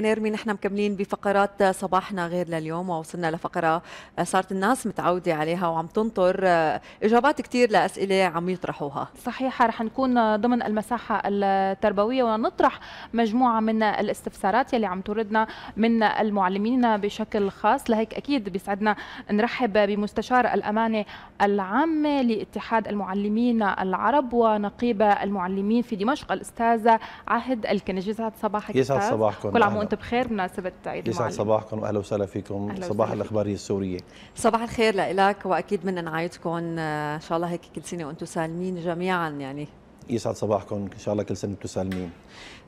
نرمي نحن مكملين بفقرات صباحنا غير لليوم ووصلنا لفقره صارت الناس متعوده عليها وعم تنطر اجابات كثير لاسئله عم يطرحوها. صحيحة رح نكون ضمن المساحه التربويه ونطرح مجموعه من الاستفسارات يلي عم تردنا من المعلمين بشكل خاص لهيك اكيد بيسعدنا نرحب بمستشار الامانه العامه لاتحاد المعلمين العرب ونقيب المعلمين في دمشق الاستاذه عهد الكنجزات صباحك يسعد صباحكم كل عام وانت بخير بمناسبه عيد يسعد صباحكم واهلا وسهلا فيكم أهلا صباح الاخباريه السوريه صباح الخير لك واكيد بدنا نعايدكم آه، ان شاء الله هيك كل سنه وانتم سالمين جميعا يعني يسعد صباحكم ان شاء الله كل سنه وانتم سالمين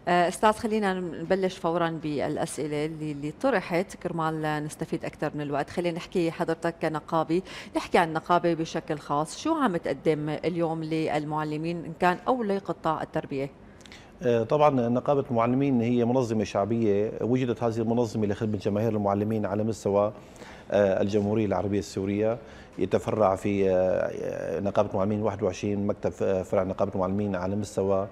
آه، استاذ خلينا نبلش فورا بالاسئله اللي اللي طرحت كرمال نستفيد اكثر من الوقت خلينا نحكي حضرتك كنقابي نحكي عن النقابه بشكل خاص شو عم تقدم اليوم للمعلمين ان كان او لقطاع التربيه آه، طبعا نقابة المعلمين هي منظمة شعبية وجدت هذه المنظمة لخدمة جماهير المعلمين على مستوى آه، الجمهورية العربية السورية يتفرع في آه، نقابة المعلمين 21 مكتب فرع نقابة المعلمين على مستوى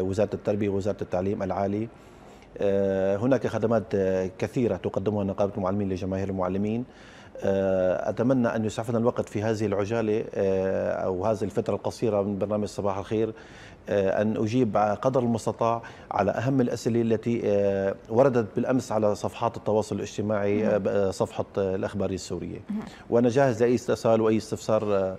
وزارة التربية ووزارة التعليم العالي هناك خدمات كثيرة تقدمها نقابة المعلمين لجماهير المعلمين أتمنى أن يسعفنا الوقت في هذه العجالة أو هذه الفترة القصيرة من برنامج صباح الخير آه، أن أجيب قدر المستطاع على أهم الأسئلة التي آه، وردت بالأمس على صفحات التواصل الاجتماعي آه، صفحة الأخبارية السورية وأنا جاهز لأي استفسار وأي استفسار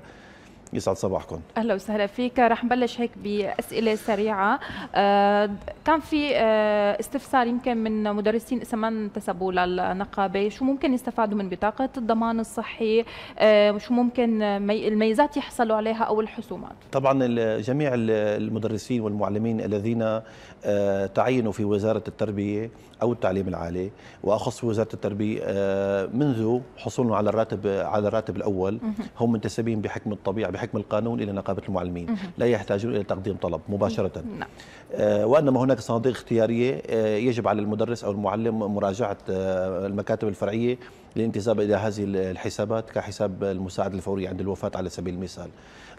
يسعد صباحكم اهلا وسهلا فيك رح نبلش هيك باسئله سريعه آه كان في آه استفسار يمكن من مدرسين اسما انتسبوا للنقابه شو ممكن يستفادوا من بطاقه الضمان الصحي آه شو ممكن الميزات يحصلوا عليها او الحسومات طبعا جميع المدرسين والمعلمين الذين آه، تعينوا في وزاره التربيه او التعليم العالي واخص وزاره التربيه آه، منذ حصولهم على الراتب على الراتب الاول هم منتسبين بحكم الطبيعه بحكم القانون إلى نقابة المعلمين لا يحتاجون إلى تقديم طلب مباشرة نعم. آه، وإنما هناك صناديق اختيارية آه، يجب على المدرس أو المعلم مراجعة آه، المكاتب الفرعية للانتساب إلى هذه الحسابات كحساب المساعد الفوري عند الوفاة على سبيل المثال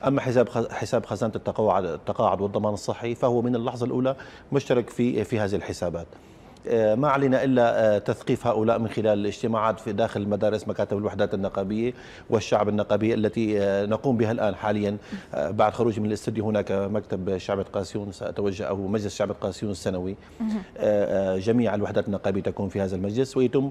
أما حساب حساب خزانة التقاعد والضمان الصحي فهو من اللحظة الأولى مشترك في في هذه الحسابات آه، ما علينا إلا آه، تثقيف هؤلاء من خلال الاجتماعات في داخل المدارس مكاتب الوحدات النقابية والشعب النقابي التي آه، نقوم بها الآن حاليا بعد خروجي من الاستديو هناك مكتب شعبة قاسيون سأتوجه أو مجلس شعبة قاسيون السنوي جميع الوحدات النقابية تكون في هذا المجلس ويتم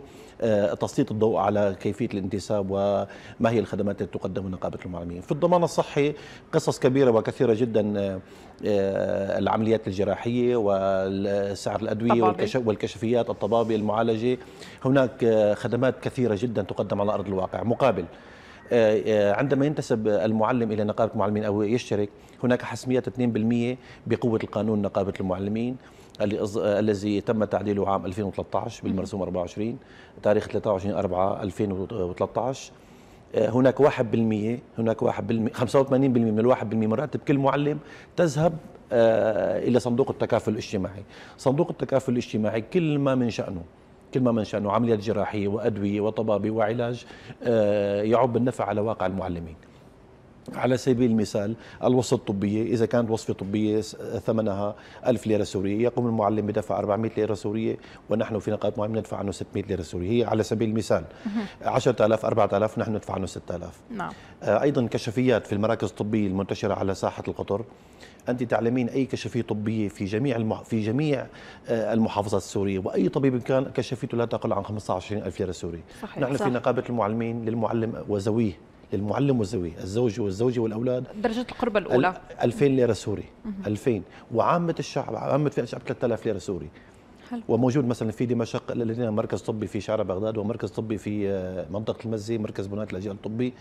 تسليط الضوء على كيفية الانتساب وما هي الخدمات التي تقدم نقابة المعلمين في الضمان الصحي قصص كبيرة وكثيرة جدا آه، العمليات الجراحيه وسعر الادويه الطبابي. والكشفيات الطبابه المعالجه هناك آه، خدمات كثيره جدا تقدم على ارض الواقع مقابل آه، عندما ينتسب المعلم الى نقابه المعلمين او يشترك هناك حسميات 2% بقوه القانون نقابه المعلمين الذي تم تعديله عام 2013 بالمرسوم 24 تاريخ 23 4 2013 هناك 1% هناك 1% 85% من ال 1% مراتب كل معلم تذهب آه، الى صندوق التكافل الاجتماعي، صندوق التكافل الاجتماعي كل ما من شانه كل ما من شانه عمليات جراحيه وادويه وطبابه وعلاج آه، يعب النفع على واقع المعلمين. على سبيل المثال الوصفة الطبية إذا كانت وصفة طبية ثمنها 1000 ليرة سورية يقوم المعلم بدفع 400 ليرة سورية ونحن في نقاط معينة ندفع عنه 600 ليرة سورية هي على سبيل المثال 10000 4000 نحن ندفع عنه 6000 نعم آه، أيضا كشفيات في المراكز الطبية المنتشرة على ساحة القطر انت تعلمين اي كشفيه طبيه في جميع المح... في جميع آه، المحافظات السوريه واي طبيب كان كشفيته لا تقل عن 15000 ليره سوري صحيح. نحن صح. في نقابه المعلمين للمعلم وزويه للمعلم والزوي الزوج والزوجة والأولاد درجة القربة الأولى 2000 ليرة سوري 2000 وعامة الشعب عامة فئة الشعب 3000 ليرة سوري حلو. وموجود مثلا في دمشق لدينا مركز طبي في شارع بغداد ومركز طبي في آه، منطقه المزي مركز بنات الاجيال الطبي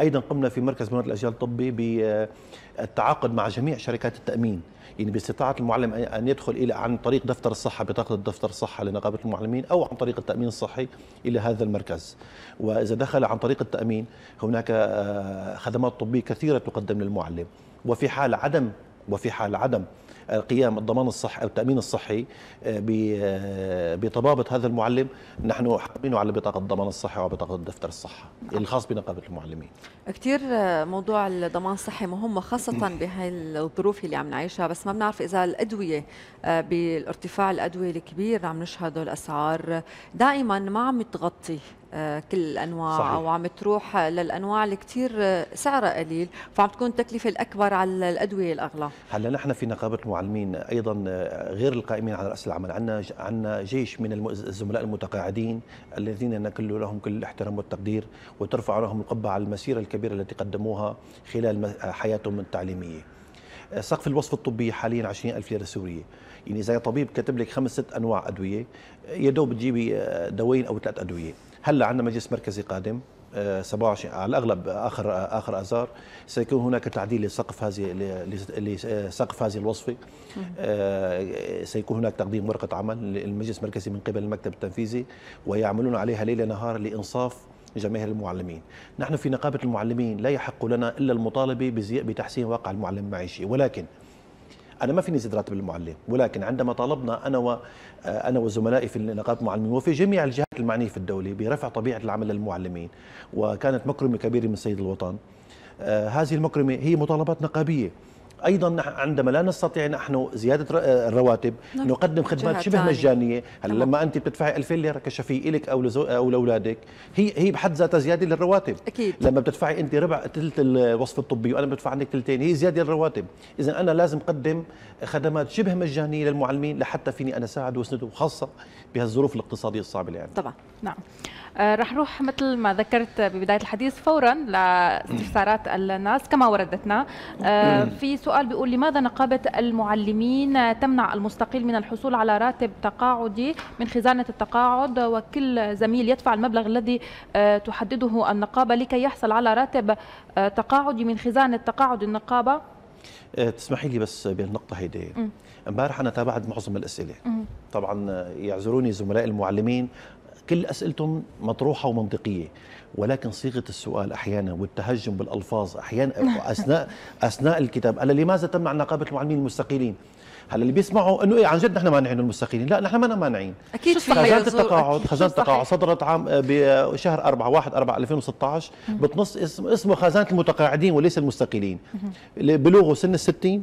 ايضا قمنا في مركز بنات الاجيال الطبي بالتعاقد مع جميع شركات التامين يعني باستطاعه المعلم ان يدخل الى عن طريق دفتر الصحه بطاقه دفتر الصحه لنقابه المعلمين او عن طريق التامين الصحي الى هذا المركز واذا دخل عن طريق التامين هناك آه، خدمات طبيه كثيره تقدم للمعلم وفي حال عدم وفي حال عدم قيام الضمان الصحي أو التأمين الصحي آه، آه، بطبابة هذا المعلم نحن حاطينه على بطاقة الضمان الصحي وبطاقة دفتر الصحة الخاص يعني بنقابة المعلمين كثير آه، موضوع الضمان الصحي مهم خاصة بهاي الظروف اللي عم نعيشها بس ما بنعرف إذا الأدوية بالارتفاع الأدوية الكبير عم نشهده الأسعار دائما ما عم تغطي آه، كل الانواع صحيح. او عم تروح للانواع اللي كثير آه، سعرها قليل فعم تكون التكلفه الاكبر على الادويه الاغلى هلا نحن في نقابه المعلمين ايضا آه، غير القائمين على راس العمل عندنا عندنا جيش من الزملاء المتقاعدين الذين نكل لهم كل الاحترام والتقدير وترفع لهم القبه على المسيره الكبيره التي قدموها خلال حياتهم التعليميه سقف الوصف الطبية حاليا 20000 ليرة سورية يعني إذا طبيب كاتب لك خمس ست أنواع أدوية يا دوب تجيبي دواين أو ثلاث أدوية هلا عندنا مجلس مركزي قادم 27 آه، آه، على الاغلب اخر آه، اخر اذار سيكون هناك تعديل لسقف هذه لسقف هذه الوصفه سيكون هناك تقديم ورقه عمل للمجلس المركزي من قبل المكتب التنفيذي ويعملون عليها ليل نهار لانصاف جماهير المعلمين نحن في نقابه المعلمين لا يحق لنا الا المطالبه بتحسين واقع المعلم المعيشي ولكن انا ما فيني زيد راتب المعلم ولكن عندما طالبنا انا و آه، انا وزملائي في نقابه المعلمين وفي جميع الجهات المعنيه في الدوله برفع طبيعه العمل للمعلمين وكانت مكرمه كبيره من سيد الوطن آه، هذه المكرمه هي مطالبات نقابيه ايضا عندما لا نستطيع نحن زياده آه، الرواتب نعم. نقدم خدمات شبه مجانيه هلا لما انت بتدفعي 2000 ليره كشفيه لك او لزو او لاولادك هي هي بحد ذاتها زياده للرواتب أكيد. لما بتدفعي انت ربع ثلث الوصفه الطبيه وانا بدفع عنك ثلثين هي زياده للرواتب اذا انا لازم اقدم خدمات شبه مجانيه للمعلمين لحتى فيني انا اساعد واسنده وخاصه بهالظروف الاقتصاديه الصعبه اللي يعني. عندنا طبعا نعم آه، رح نروح مثل ما ذكرت ببدايه الحديث فورا لاستفسارات الناس كما وردتنا آه، في سؤال بيقول لماذا نقابه المعلمين تمنع المستقيل من الحصول على راتب تقاعدي من خزانه التقاعد وكل زميل يدفع المبلغ الذي آه، تحدده النقابه لكي يحصل على راتب تقاعدي من خزانه تقاعد النقابه تسمحي لي بس بهالنقطه هيدي امبارح انا تابعت معظم الاسئله طبعا يعذروني زملاء المعلمين كل اسئلتهم مطروحه ومنطقيه ولكن صيغه السؤال احيانا والتهجم بالالفاظ احيانا اثناء اثناء الكتاب الا لماذا تمنع نقابه المعلمين المستقيلين هلا اللي بيسمعوا انه ايه عن جد نحن مانعين المستقيلين لا نحن ما مانعين اكيد في خزانه التقاعد خزانه التقاعد صدرت عام بشهر 4 1 4 2016 بتنص اسمه خزانه المتقاعدين وليس المستقيلين بلوغوا سن ال 60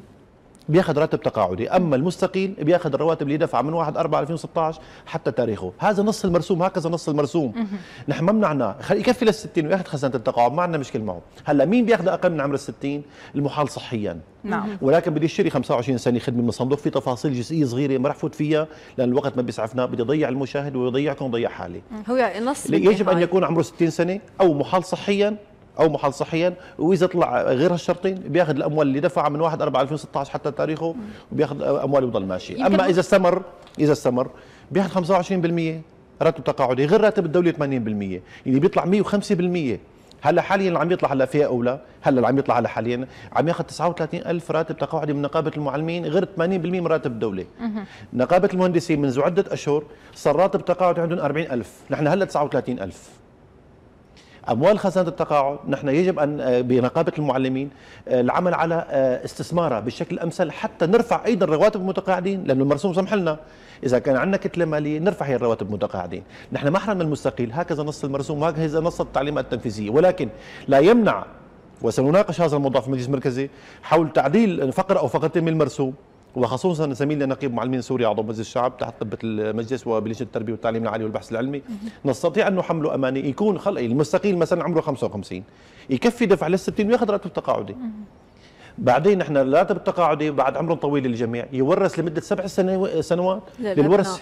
بياخذ راتب تقاعدي اما المستقيل بياخذ الرواتب اللي دفع من 1 4 2016 حتى تاريخه هذا نص المرسوم هكذا نص المرسوم نحن ما منعنا يكفي لل 60 وياخذ خزانه التقاعد ما عندنا مشكله معه هلا مين بياخذ اقل من عمر ال 60 المحال صحيا نعم ولكن بدي اشتري 25 سنه خدمه من الصندوق في تفاصيل جزئيه صغيره ما راح فوت فيها لان الوقت ما بيسعفنا بدي اضيع المشاهد ويضيعكم ويضيع حالي هو نص يجب ان يكون عمره 60 سنه او محال صحيا او محل صحيا واذا طلع غير هالشرطين بياخذ الاموال اللي دفعها من 1 4 2016 حتى تاريخه وبياخذ اموال ويضل ماشي اما اذا استمر اذا استمر بياخذ 25% راتب تقاعدي غير راتب الدوله 80% يعني بيطلع 105% هلا حاليا اللي عم يطلع هلا فئه اولى هلا اللي عم يطلع هلا حاليا عم ياخذ 39000 راتب تقاعدي من نقابه المعلمين غير 80% من راتب الدوله نقابه المهندسين منذ عده اشهر صار راتب تقاعدي عندهم 40000 نحن هلا 39000 اموال خزانه التقاعد نحن يجب ان آه، بنقابه المعلمين آه، العمل على آه، استثمارها بالشكل الامثل حتى نرفع ايضا رواتب المتقاعدين لانه المرسوم سمح لنا اذا كان عندنا كتله ماليه نرفع هي الرواتب المتقاعدين نحن ما حرمنا المستقيل هكذا نص المرسوم وهكذا نص التعليمات التنفيذيه ولكن لا يمنع وسنناقش هذا الموضوع في المجلس المركزي حول تعديل فقره او فقرتين من المرسوم وخصوصا زميلنا نقيب معلمين سوريا عضو مجلس الشعب تحت قبه المجلس وبلجنه التربيه والتعليم العالي والبحث العلمي نستطيع ان نحمله امانه يكون خلق المستقيل مثلا عمره 55 يكفي دفع لل 60 وياخذ راتب تقاعدي بعدين احنا الراتب التقاعدي بعد عمر طويل للجميع يورث لمده سبع سنوات للورث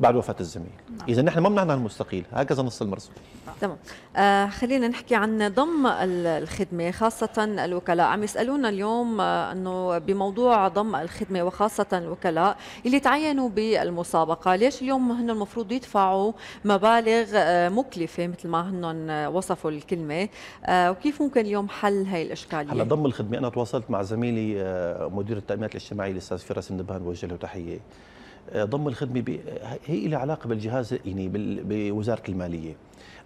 بعد وفاه الزميل نعم. اذا نحن ما بنعمل المستقيل هكذا نص المرسوم تمام آه خلينا نحكي عن ضم الخدمه خاصه الوكلاء عم يسالونا اليوم آه انه بموضوع ضم الخدمه وخاصه الوكلاء اللي تعينوا بالمسابقه ليش اليوم هن المفروض يدفعوا مبالغ آه مكلفه مثل ما هن وصفوا الكلمه آه وكيف ممكن اليوم حل هاي الاشكاليه هلا ضم الخدمه انا تواصلت مع زميلي آه مدير التامينات الاجتماعيه الاستاذ فراس النبهان بوجه له تحيه ضم الخدمه هي لها علاقه بالجهاز يعني بوزاره الماليه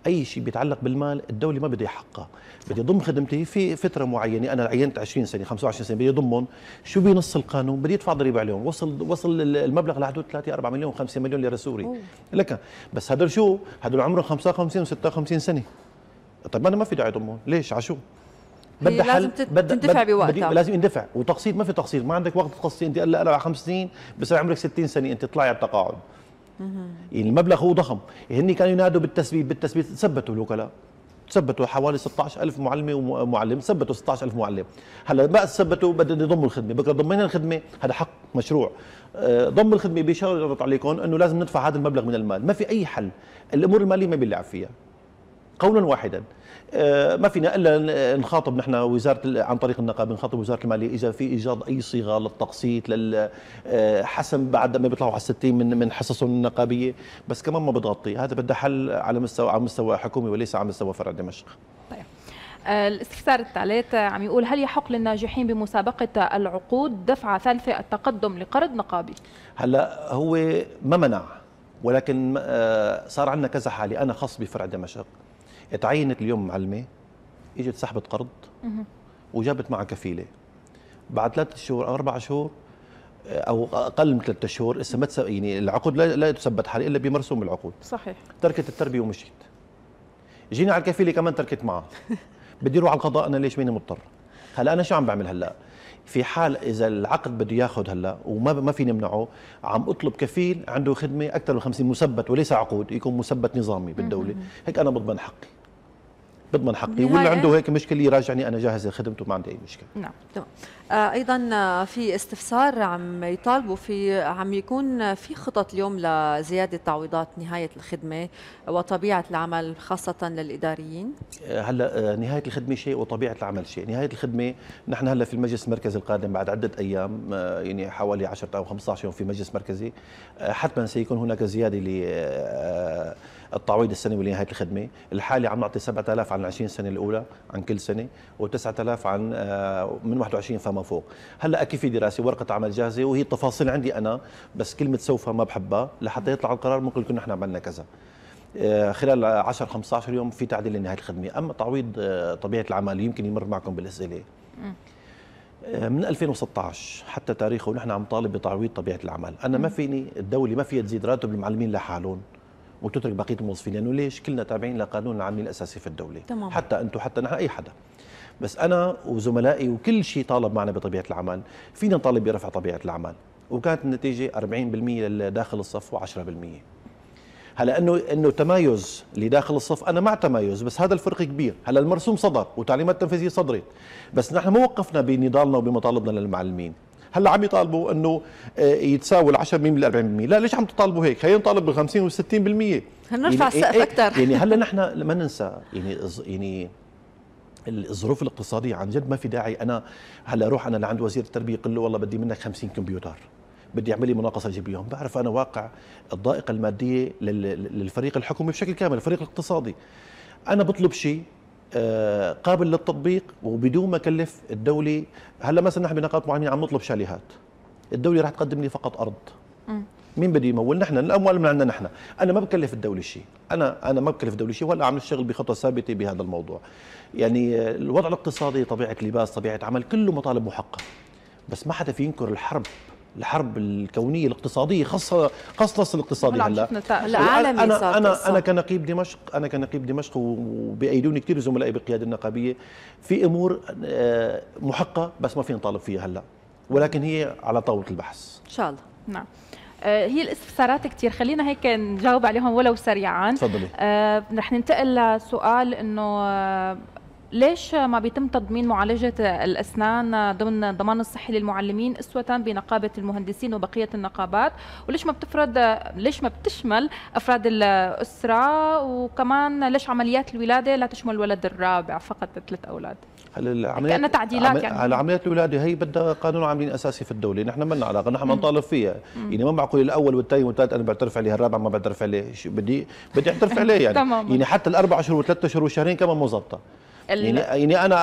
اي شيء بيتعلق بالمال الدوله ما بدي حقها بدي ضم خدمتي في فتره معينه انا عينت 20 سنه 25 سنه بدي ضمهم شو بينص القانون بدي ادفع ضريبه عليهم وصل وصل المبلغ لحدود 3 4 مليون 5 مليون ليره سوري لك بس هدول شو هدول عمرهم 55 و56 سنه طيب انا ما في داعي ضمهم ليش عشو بدها إيه، حل بدها تنتفع بوقتها لازم يندفع وتقسيط ما في تقسيط ما عندك وقت تقسطي انت هلا على خمس سنين بصير عمرك 60 سنه انت طلعي على التقاعد يعني المبلغ هو ضخم هن كانوا ينادوا بالتثبيت بالتثبيت ثبتوا الوكلاء ثبتوا حوالي 16000 معلمه ومعلم ثبتوا 16000 معلم هلا ما ثبتوا بدهم يضموا الخدمه بكره ضمينا الخدمه هذا حق مشروع آه، ضم الخدمه بيشرط عليكم انه لازم ندفع هذا المبلغ من المال ما في اي حل الامور الماليه ما بيلعب فيها قولا واحدا آه، ما فينا الا نخاطب نحن وزاره عن طريق النقابه نخاطب وزاره الماليه اذا في ايجاد اي صيغه للتقسيط لل آه، حسم بعد ما بيطلعوا على 60 من من حصصهم النقابيه بس كمان ما بتغطي هذا بده حل على مستوى على مستوى حكومي وليس على مستوى فرع دمشق طيب آه، الاستفسار الثالث عم يقول هل يحق للناجحين بمسابقة العقود دفعة ثالثة التقدم لقرض نقابي؟ هلا هو ما منع ولكن صار عندنا كذا حالة أنا خاص بفرع دمشق تعينت اليوم معلمه اجت سحبت قرض وجابت معها كفيله بعد ثلاث شهور او اربع شهور او اقل من ثلاث شهور لسه ما يعني العقود لا, لا تثبت حالها الا بمرسوم العقود صحيح تركت التربيه ومشيت جينا على الكفيله كمان تركت معها بدي اروح على القضاء انا ليش ماني مضطر هلا انا شو عم بعمل هلا في حال اذا العقد بده ياخذ هلا وما ما فيني منعه عم اطلب كفيل عنده خدمه اكثر من 50 مثبت وليس عقود يكون مثبت نظامي بالدوله هيك انا بضمن حقي تضمن حقي واللي عنده هيك مشكله يراجعني انا جاهز لخدمته ما عندي اي مشكله نعم تمام آه، ايضا آه، في استفسار عم يطالبوا في عم يكون في خطط اليوم لزياده تعويضات نهايه الخدمه وطبيعه العمل خاصه للاداريين آه، هلا نهايه الخدمه شيء وطبيعه العمل شيء نهايه الخدمه نحن هلا في المجلس المركزي القادم بعد عده ايام يعني حوالي 10 او 15 يوم في مجلس مركزي حتما سيكون هناك زياده ل التعويض السنوي لنهايه الخدمه الحالي عم نعطي 7000 عن 20 سنه الاولى عن كل سنه و9000 عن آه، من 21 فما فوق هلا اكيد في دراسه ورقه عمل جاهزه وهي التفاصيل عندي انا بس كلمه سوف ما بحبها لحتى يطلع القرار ممكن يكون نحن عملنا كذا آه، خلال 10 15 يوم في تعديل لنهايه الخدمه اما تعويض آه، طبيعه العمل يمكن يمر معكم بالاسئله من 2016 حتى تاريخه ونحن عم طالب بتعويض طبيعه العمل انا ما فيني الدوله ما فيها تزيد راتب المعلمين لحالهم وتترك بقيه الموظفين لانه يعني ليش كلنا تابعين لقانون العمل الاساسي في الدوله تمام. حتى انتم حتى نحن اي حدا بس انا وزملائي وكل شيء طالب معنا بطبيعه العمل فينا نطالب برفع طبيعه العمل وكانت النتيجه 40% لداخل الصف و10% هلا انه انه تمايز لداخل الصف انا مع تمايز بس هذا الفرق كبير هلا المرسوم صدر والتعليمات التنفيذيه صدرت بس نحن ما وقفنا بنضالنا وبمطالبنا للمعلمين هلا عم يطالبوا انه آه، يتساوي ال 10% بال 40% لا ليش عم تطالبوا هيك خلينا نطالب بال 50 وال 60% هل نرفع السقف إيه، اكثر يعني هلا نحن ما ننسى يعني يعني الظروف الاقتصاديه عن جد ما في داعي انا هلا اروح انا لعند وزير التربيه قل له والله بدي منك 50 كمبيوتر بدي اعمل لي مناقصه اجيب لهم بعرف انا واقع الضائقه الماديه للفريق الحكومي بشكل كامل الفريق الاقتصادي انا بطلب شيء آه، قابل للتطبيق وبدون ما كلف الدوله هلا مثلا نحن بنقاط معينه عم نطلب شاليهات الدوله رح تقدم لي فقط ارض مين بده يمول نحن الاموال من عندنا نحن انا ما بكلف الدوله شيء انا انا ما بكلف الدوله شيء ولا عم نشتغل بخطه ثابته بهذا الموضوع يعني آه، الوضع الاقتصادي طبيعه لباس طبيعه عمل كله مطالب محققه بس ما حدا في ينكر الحرب الحرب الكونيه الاقتصاديه خاصه قصص الاقتصادي هلا العالمي انا انا انا كنقيب دمشق انا كنقيب دمشق وبايدوني كثير زملائي بالقياده النقابيه في امور آه، محقه بس ما فينا نطالب فيها هلا ولكن هي على طاوله البحث ان شاء الله نعم آه، هي الاستفسارات كثير خلينا هيك نجاوب عليهم ولو سريعا تفضلي آه، رح ننتقل لسؤال انه ليش ما بيتم تضمين معالجة الأسنان ضمن الضمان الصحي للمعلمين أسوة بنقابة المهندسين وبقية النقابات وليش ما بتفرض ليش ما بتشمل أفراد الأسرة وكمان ليش عمليات الولادة لا تشمل الولد الرابع فقط ثلاث أولاد هل العمليات يعني كأنها تعديلات يعني على عمليات الولاده هي بدها قانون عاملين اساسي في الدوله نحن ما لنا علاقه نحن بنطالب فيها يعني ما معقول الاول والثاني والثالث انا بعترف عليه الرابع ما بعترف عليه بدي بدي اعترف عليه يعني يعني حتى الاربع اشهر وثلاث اشهر وشهرين كمان مو يعني يعني انا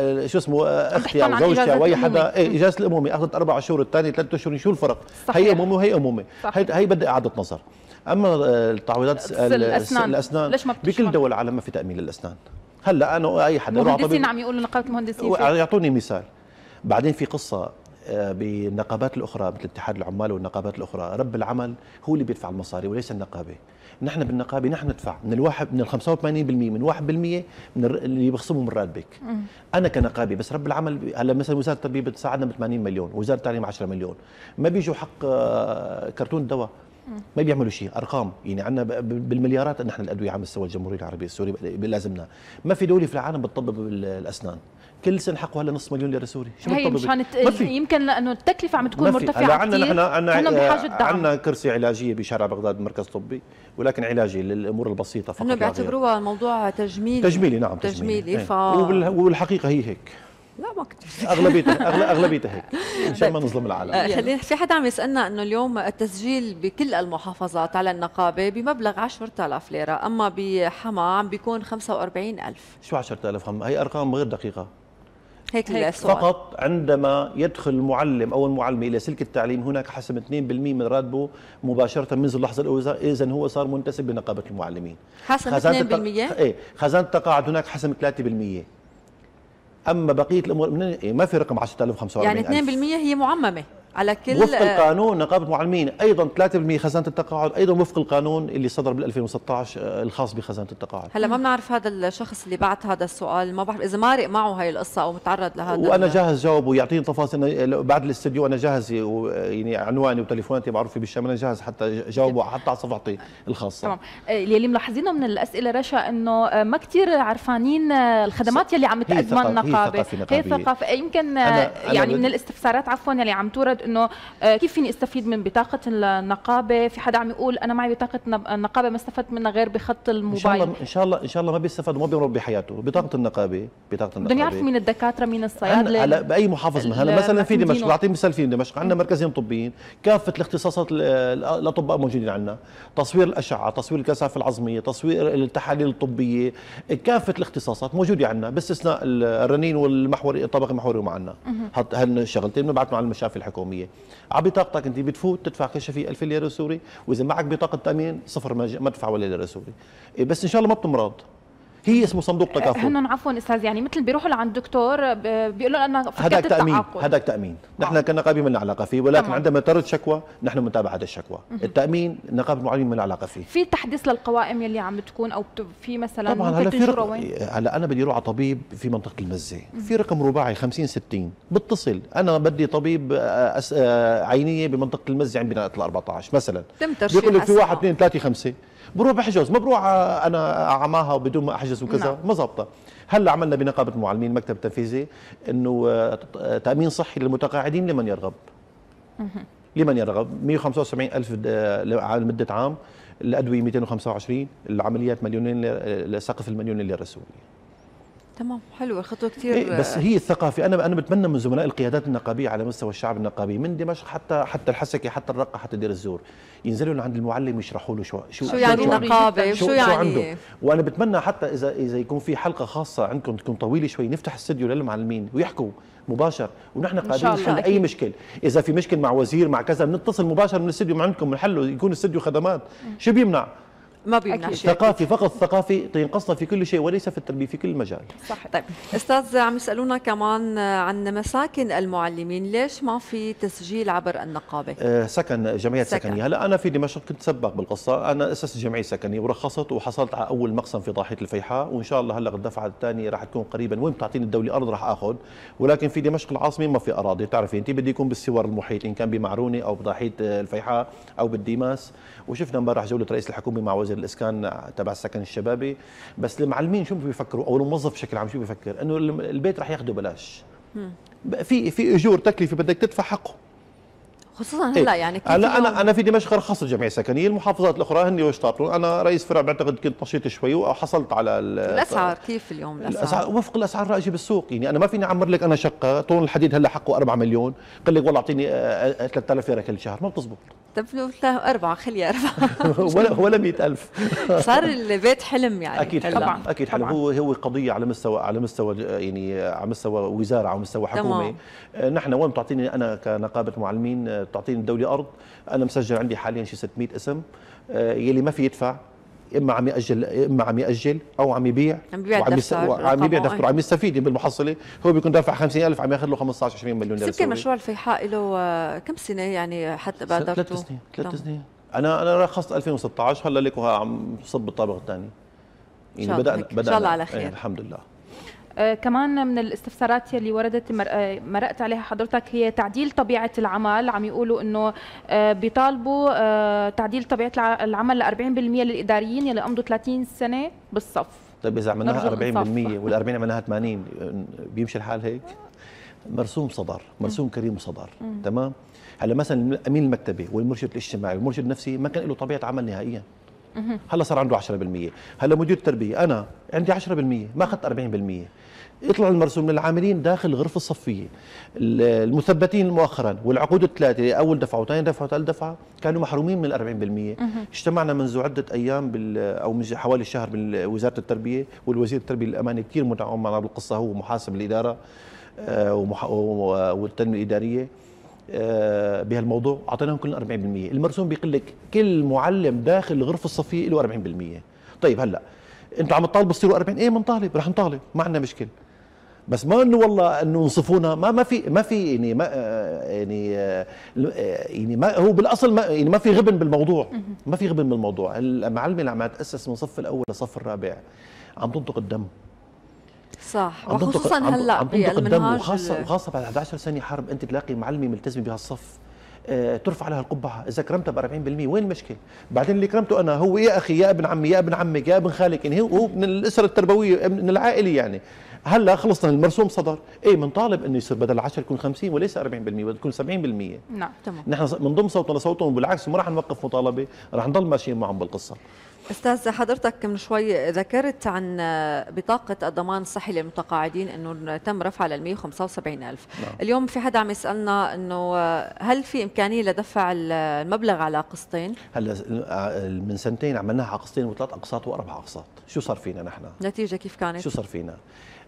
آه، شو اسمه اختي او زوجتي او اي حدا إيه اجازه الامومه اخذت اربع شهور الثانيه ثلاث شهور شو الفرق؟ صحيح. هي امومه وهي امومه هي هي بدي اعاده نظر اما آه، التعويضات الاسنان, الأسنان ليش ما بكل دول العالم ما في تامين للاسنان هلا انا اي حدا مهندسين عم يقولوا نقابه المهندسين يعطوني مثال بعدين في قصه آه، بالنقابات الاخرى مثل اتحاد العمال والنقابات الاخرى رب العمل هو اللي بيدفع المصاري وليس النقابه نحن بالنقابه نحن ندفع من الواحد من ال 85% من 1% من اللي بخصمه من راتبك انا كنقابه بس رب العمل هلا مثلا وزاره التربيه بتساعدنا ب 80 مليون وزاره التعليم 10 مليون ما بيجوا حق آه، كرتون دواء ما بيعملوا شيء ارقام يعني عندنا بالمليارات نحن الادويه عم تسوى الجمهوريه العربيه السوريه لازمنا ما في دوله في العالم بتطبب الاسنان كل سنه حقها هلا نص مليون ليره سوري شو هي مشان يمكن لانه التكلفه عم تكون مرتفعه عندنا نحن عندنا بحاجه دعم عندنا كرسي علاجيه بشارع بغداد مركز طبي ولكن علاجي للامور البسيطه فقط انه يعني. بيعتبروها موضوع تجميلي تجميلي نعم تجميلي, تجميلي إيه. ف... وبالحقيقه هي هيك لا ما كنت اغلبيتها اغلبيتها هيك مشان ما نظلم العالم آه، خلينا في حدا عم يسالنا انه اليوم التسجيل بكل المحافظات على النقابه بمبلغ 10000 ليره اما بحما عم بيكون 45000 شو 10000 هي ارقام غير دقيقه هيك, هيك السؤال فقط عندما يدخل المعلم او المعلمه الى سلك التعليم هناك حسم 2% من راتبه مباشره منذ اللحظه الاولى اذا هو صار منتسب لنقابه المعلمين حسم 2% التق... ايه خزانه التقاعد هناك حسم 3% اما بقيه الامور إيه، ما في رقم 10045 يعني 2% هي معممه على كل وفق القانون نقابه المعلمين ايضا 3% خزانه التقاعد ايضا وفق القانون اللي صدر بال 2016 آه، الخاص بخزانه التقاعد هلا ما بنعرف هذا الشخص اللي بعت هذا السؤال ما بعرف اذا مارق معه هاي القصه او متعرض لهذا وانا جاهز جاوبه يعطيني تفاصيل بعد الاستديو انا جاهز يعني عنواني وتليفوناتي معروفه بالشام انا جاهز حتى جاوبه حتى على صفحتي الخاصه تمام آه، يلي ملاحظينه من الاسئله رشا انه آه، ما كثير عرفانين الخدمات يلي عم تقدمها النقابه هي ثقافه يمكن أنا يعني أنا من الاستفسارات عفوا يلي عم تورد انه آه، كيف فيني استفيد من بطاقه النقابه في حدا عم يقول انا معي بطاقه النقابه ما استفدت منها غير بخط الموبايل ان شاء الله ان شاء الله ان شاء الله ما بيستفاد وما بيمر بحياته بطاقه النقابه بطاقه النقابه بدنا يعرفوا مين الدكاتره مين الصيادله على باي محافظه هلا مثلا في دمشق بعطيهم مثال في دمشق عندنا مركزين طبيين كافه الاختصاصات الاطباء موجودين عندنا تصوير الاشعه تصوير الكثافه العظميه تصوير التحاليل الطبيه كافه الاختصاصات موجوده عندنا باستثناء الرنين والمحوري الطبق المحوري ومعنا هالشغلتين بنبعثهم على المشافي الحكومي يومية على بطاقتك انت بتفوت تدفع في 2000 ليره سوري واذا معك بطاقه تامين صفر مدفع ولا ليره سوري إيه، بس ان شاء الله ما بتمرض هي اسمه صندوق تكافؤ هن عفوا استاذ يعني مثل بيروحوا لعند دكتور بيقول له انا هذاك تامين هذاك تامين آه. نحن كنقابه ما لنا علاقه فيه ولكن تمام. عندما ترد شكوى نحن متابعه الشكوى مم. التامين نقابه المعلمين ما لنا علاقه فيه في تحديث للقوائم يلي عم تكون او في مثلا طبعا هلا في هلا انا بدي اروح على طبيب في منطقه المزه في رقم رباعي 50 60 بتصل انا بدي طبيب آه، آه، عينيه بمنطقه المزه عند بناء 14 مثلا بيقول لك في 1 2 3 5 بروح بحجز ما بروح آه، انا اعماها وبدون ما احجز وكذا نعم. ما ظابطه هلا عملنا بنقابه المعلمين المكتب التنفيذي انه آه، تامين صحي للمتقاعدين لمن يرغب لمن يرغب 175 ألف آه، على مدة عام الأدوية 225 العمليات مليونين سقف المليونين للرسولية تمام حلوه خطوه كثير إيه بس هي الثقافه انا انا بتمنى من زملاء القيادات النقابيه على مستوى الشعب النقابي من دمشق حتى حتى الحسكه حتى الرقه حتى دير الزور ينزلوا عند المعلم يشرحوا له شو شو, شو يعني نقابه شو, شو يعني شو عنده وانا بتمنى حتى اذا اذا يكون في حلقه خاصه عندكم تكون طويله شوي نفتح استديو للمعلمين ويحكوا مباشر ونحن قادرين نحل اي مشكل اذا في مشكل مع وزير مع كذا بنتصل مباشر من الاستديو عندكم بنحله يكون استديو خدمات شو بيمنع ما بيمنع شيء ثقافي فقط ثقافي تنقصنا طيب، في كل شيء وليس في التربيه في كل مجال صح طيب استاذ عم يسالونا كمان عن مساكن المعلمين ليش ما في تسجيل عبر النقابه أه سكن جمعيه سكن. سكنيه هلا انا في دمشق كنت سباق بالقصه انا اسست جمعيه سكنيه ورخصت وحصلت على اول مقسم في ضاحيه الفيحاء وان شاء الله هلا الدفعه الثانيه راح تكون قريبا وين بتعطيني الدوله ارض راح اخذ ولكن في دمشق العاصمه ما في اراضي بتعرفي انت بدي يكون بالسوار المحيط ان كان بمعرونه او بضاحيه الفيحاء او بالديماس وشفنا امبارح جوله رئيس الحكومه مع وزير الاسكان تبع السكن الشبابي بس المعلمين شو بيفكروا او الموظف بشكل عام شو بيفكر انه البيت رح ياخده بلاش في في اجور تكلفه بدك تدفع حقه خصوصا إيه. هلا إيه؟ يعني هلا انا انا في دمشق رخصت الجمعيه السكنيه المحافظات الاخرى هن واشتاطوا انا رئيس فرع بعتقد كنت نشيط شوي وحصلت على الاسعار كيف اليوم الاسعار, الأسعار وفق الاسعار الرائجه بالسوق يعني انا ما فيني اعمر لك انا شقه طول الحديد هلا حقه 4 مليون قال لك والله اعطيني 3000 ليره آه، آه، آه، كل شهر ما بتزبط طب له أربعة خلي أربعة ولا ولا 100000 صار البيت حلم يعني أكيد حلم طبعا. أكيد حلم طبعاً. هو هو قضية على مستوى على مستوى يعني على مستوى وزارة على مستوى حكومة تمام. آه، نحن وين بتعطيني أنا كنقابة معلمين آه، بتعطيني الدولة أرض أنا مسجل عندي حاليا شي 600 اسم آه، يلي ما في يدفع اما عم ياجل اما عم ياجل او عم يبيع عم يبيع دفتر عم يبيع دفتر عم يستفيد بالمحصله هو بيكون دافع 50000 عم ياخذ له 15 20 مليون دولار سكر مشروع الفيحاء له آه، كم سنه يعني حتى بعد ثلاث سنين ثلاث سنين انا انا رخصت 2016 هلا ليكو عم صب بالطابق الثاني يعني بدانا بدانا ان شاء الله على إيه، خير الحمد لله آه، كمان من الاستفسارات يلي وردت آه، مرقت عليها حضرتك هي تعديل طبيعه العمل عم يقولوا انه آه، بيطالبوا تعديل طبيعه العمل ل 40% للاداريين يلي امضوا 30 سنه بالصف طيب اذا عملناها 40% وال40 عملناها 80 بيمشي الحال هيك مرسوم صدر مرسوم كريم صدر تمام هلا مثلا امين المكتبه والمرشد الاجتماعي والمرشد النفسي ما كان له طبيعه عمل نهائيا هلا صار عنده 10% هلا مدير التربيه انا عندي 10% ما اخذت 40% يطلع المرسوم للعاملين داخل غرفه الصفيه المثبتين مؤخرا والعقود الثلاثه اول دفعه وثاني دفعه وثالث دفعه كانوا محرومين من ال 40% اجتمعنا منذ عده ايام بال او من حوالي شهر بوزاره التربيه والوزير التربيه الاماني كثير متعاون معنا بالقصه هو محاسب الاداره آه، والتنميه الاداريه آه، بهالموضوع اعطيناهم كل 40% المرسوم بيقول لك كل معلم داخل الغرفه الصفيه له 40% طيب هلا انتوا عم تطالبوا تصيروا 40 ايه بنطالب رح نطالب ما عندنا مشكله بس ما انه والله انه ينصفونا ما ما في ما في يعني ما يعني آه، يعني ما هو بالاصل ما يعني ما في غبن بالموضوع ما في غبن بالموضوع المعلمه اللي عم تاسس من الصف الاول للصف الرابع عم تنطق الدم صح وخصوصا هلا بالمنهاج وخاصه وخاصه بعد 11 سنه حرب انت تلاقي معلمه ملتزمه بهالصف آه، ترفع لها القبعه اذا كرمتها ب 40% وين المشكله؟ بعدين اللي كرمته انا هو يا اخي يا ابن عمي يا ابن عمك يا ابن خالك يعني هو من الاسره التربويه من العائله يعني هلا خلصنا المرسوم صدر اي بنطالب انه يصير بدل 10 يكون 50 وليس 40% بدل يكون 70% نعم تمام نحن من ضمن صوتنا صوتهم وبالعكس ما راح نوقف مطالبه راح نضل ماشيين معهم بالقصه استاذ حضرتك من شوي ذكرت عن بطاقة الضمان الصحي للمتقاعدين انه تم رفعها لل 175 ألف نعم. اليوم في حدا عم يسألنا انه هل في إمكانية لدفع المبلغ على قسطين؟ هلا من سنتين عملناها على قسطين وثلاث أقساط وأربع أقساط، شو صار فينا نحن؟ النتيجة كيف كانت؟ شو صار فينا؟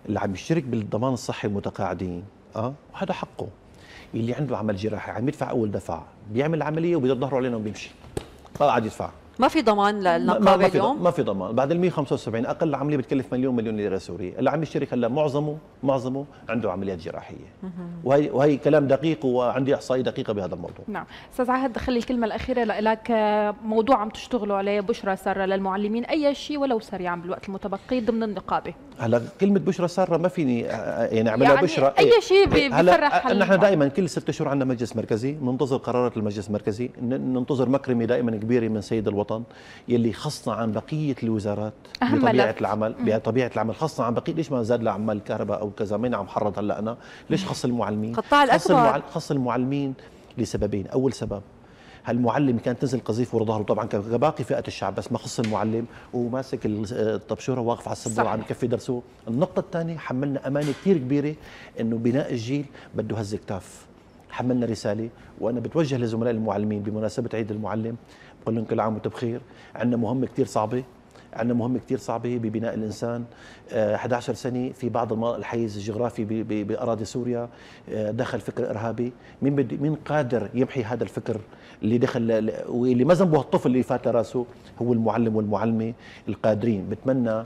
اللي عم يشترك بالضمان الصحي المتقاعدين اه هذا حقه اللي عنده عمل جراحي عم يدفع أول دفعة بيعمل العملية وبيضل ظهره علينا وبيمشي ما عاد يدفع ما في ضمان للنقابه اليوم ما في ضمان بعد ال 175 اقل عمليه بتكلف مليون مليون ليره سوريه اللي عم يشترك هلا معظمه معظمه عنده عمليات جراحيه وهي وهي كلام دقيق وعندي احصائيه دقيقه بهذا الموضوع نعم استاذ عهد خلي الكلمه الاخيره لك موضوع عم تشتغلوا عليه بشرى ساره للمعلمين اي شيء ولو سريعا بالوقت المتبقي ضمن النقابه هلا كلمه بشرى ساره ما فيني آه، آه، يعني اعملها يعني بشرى اي إيه. شيء بفرح آه، نحن دائما كل ست شهور عندنا مجلس مركزي ننتظر قرارات المجلس المركزي ننتظر مكرمه دائما كبيره من سيد الوطن الوطن يلي خصنا عن بقيه الوزارات بطبيعه لك. العمل بطبيعه العمل خصنا عن بقيه ليش ما زاد لعمال الكهرباء او كذا مين عم حرض هلا انا ليش خص المعلمين قطاع الاكبر خص المعلمين لسببين اول سبب هالمعلم كان تنزل قذيفه ورا ظهره طبعا كباقي فئه الشعب بس ما خص المعلم وماسك الطبشوره واقف على السبوره عم يكفي درسه النقطه الثانيه حملنا امانه كثير كبيره انه بناء الجيل بده هز كتاف حملنا رساله وانا بتوجه لزملاء المعلمين بمناسبه عيد المعلم بقول لهم كل عام وانتم بخير عندنا مهمه كثير صعبه عندنا مهمة كثير صعبة ببناء الإنسان 11 آه، سنة في بعض الحيز الجغرافي بأراضي سوريا آه، دخل فكر إرهابي مين بدي مين قادر يمحي هذا الفكر اللي دخل واللي ما ذنبه الطفل اللي فات راسه هو المعلم والمعلمة القادرين بتمنى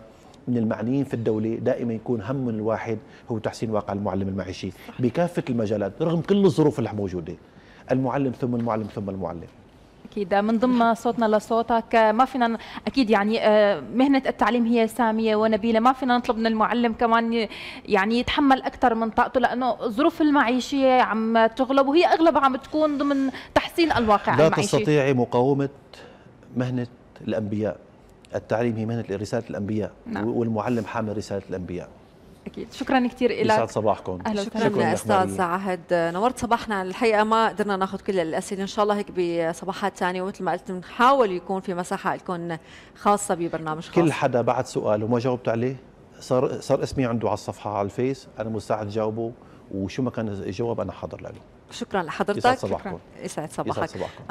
من المعنيين في الدولة دائما يكون هم الواحد هو تحسين واقع المعلم المعيشي بكافة المجالات رغم كل الظروف الموجودة المعلم ثم المعلم ثم المعلم اكيد من ضمن صوتنا لصوتك ما فينا اكيد يعني آه، مهنه التعليم هي ساميه ونبيله ما فينا نطلب من المعلم كمان يعني يتحمل اكثر من طاقته لانه الظروف المعيشيه عم تغلب وهي اغلبها عم تكون ضمن تحسين الواقع لا المعيشي لا تستطيعي مقاومه مهنه الانبياء التعليم هي مهنه رساله الانبياء نعم. والمعلم حامل رساله الانبياء اكيد شكرا كثير لك يسعد صباحكم اهلا وسهلا استاذ عهد نورت صباحنا الحقيقه ما قدرنا ناخذ كل الاسئله ان شاء الله هيك بصباحات ثانيه ومثل ما قلت بنحاول يكون في مساحه لكم خاصه ببرنامج خاص كل حدا بعد سؤال وما جاوبت عليه صار صار اسمي عنده على الصفحه على الفيس انا مستعد جاوبه وشو ما كان الجواب انا حاضر له شكرا لحضرتك يسعد صباحكم يسعد صباحك يسعد صباحكم